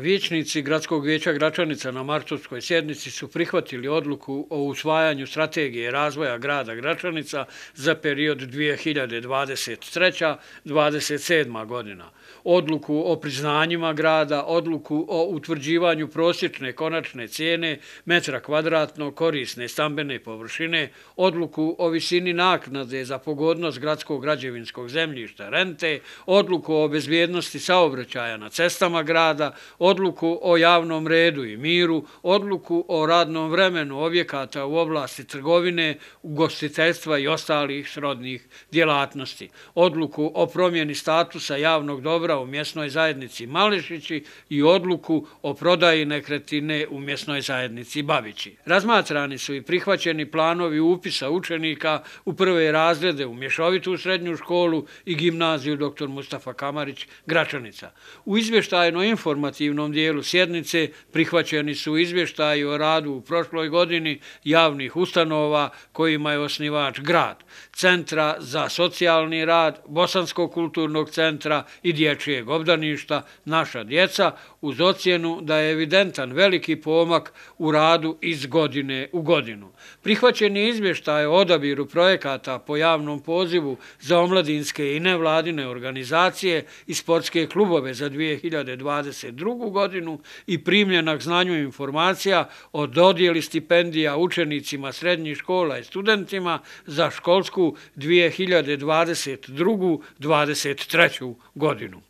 Vijećnici Gradskog vijeća Gračanica na martovskoj sjednici su prihvatili odluku o usvajanju strategije razvoja grada Gračanica za period 2023-2027. godina, odluku o priznanjima grada, odluku o utvrđivanju prosječne konačne cijene metra kvadratno korisne stambene površine, odluku o visini naknade za pogodnost gradskog građevinskog zemljišta rente, odluku o bezvjednosti saobraćaja na cestama grada, odluku o javnom redu i miru, odluku o radnom vremenu objekata u oblasti trgovine, ugostiteljstva i ostalih srodnih djelatnosti, odluku o promjeni statusa javnog dobra u mjesnoj zajednici Mališići i odluku o prodaji nekretine u mjesnoj zajednici Babići. Razmatrani su i prihvaćeni planovi upisa učenika u prve razrede u Mješovitu srednju školu i gimnaziju dr. Mustafa Kamarić Gračanica. U izvještajno informativnosti informativnom dijelu sjednice prihvaćeni su izvještaji o radu u prošloj godini javnih ustanova kojima je osnivač grad, Centra za socijalni rad, Bosanskog kulturnog centra i Dječijeg obdaništa Naša djeca uz ocjenu da je evidentan veliki pomak u radu iz godine u godinu. Prihvaćeni izvještaj o odabiru projekata po javnom pozivu za omladinske i nevladine organizacije i sportske klubove za 2022 drugu godinu i primljena k znanju informacija o dodjeli stipendija učenicima srednjih škola i studentima za školsku 2022. 2023. godinu.